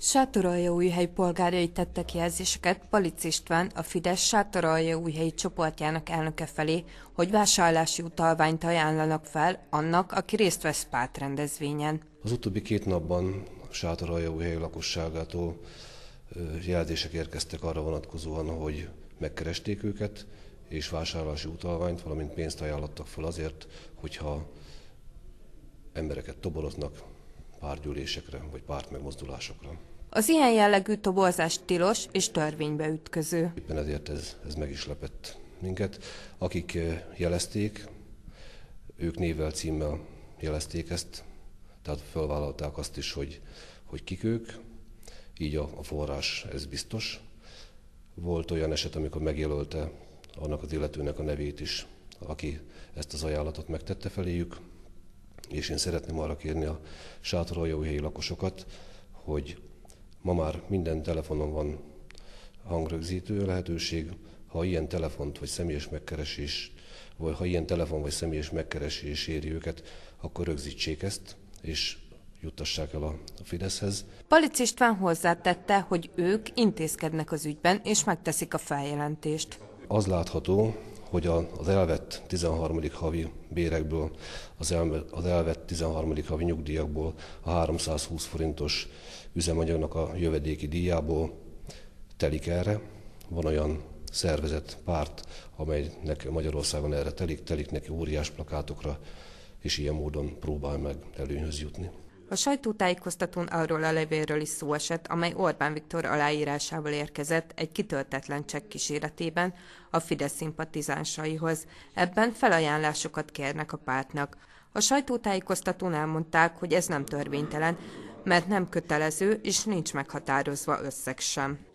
Sátoraljaújhely polgárai tettek jelzéseket Palic István, a Fidesz helyi csoportjának elnöke felé, hogy vásárlási utalványt ajánlanak fel annak, aki részt vesz párt rendezvényen. Az utóbbi két napban Sátoraljaújhely lakosságától jelzések érkeztek arra vonatkozóan, hogy megkeresték őket, és vásárlási utalványt, valamint pénzt ajánlottak fel azért, hogyha embereket toboroznak, pártgyűlésekre vagy pártmegmozdulásokra. Az ilyen jellegű toborzás tilos és törvénybe ütköző. Éppen ezért ez, ez meg is lepett minket. Akik eh, jelezték, ők névvel, címmel jelezték ezt, tehát felvállalták azt is, hogy, hogy kik ők, így a, a forrás, ez biztos. Volt olyan eset, amikor megjelölte annak az illetőnek a nevét is, aki ezt az ajánlatot megtette feléjük, és én szeretném arra kérni a sátoraljóhelyi lakosokat, hogy ma már minden telefonon van hangrögzítő lehetőség, ha ilyen telefont vagy személyes megkeresés, vagy ha ilyen telefon vagy személyes megkeresés éri őket, akkor rögzítsék ezt, és juttassák el a Fideszhez. Palic István hozzátette, hogy ők intézkednek az ügyben, és megteszik a feljelentést. Az látható, hogy az elvett 13. havi bérekből, az, elvett, az elvett 13. havi nyugdíjakból, a 320 forintos üzemanyagnak a jövedéki díjából telik erre. Van olyan szervezet, párt, amelynek Magyarországon erre telik, telik neki óriás plakátokra, és ilyen módon próbál meg előnyhöz jutni. A sajtótájékoztatón arról a levélről is szó esett, amely Orbán Viktor aláírásával érkezett egy kitöltetlen csekk kíséretében a Fidesz szimpatizánsaihoz. Ebben felajánlásokat kérnek a pártnak. A sajtótájékoztatón elmondták, hogy ez nem törvénytelen, mert nem kötelező és nincs meghatározva összeg sem.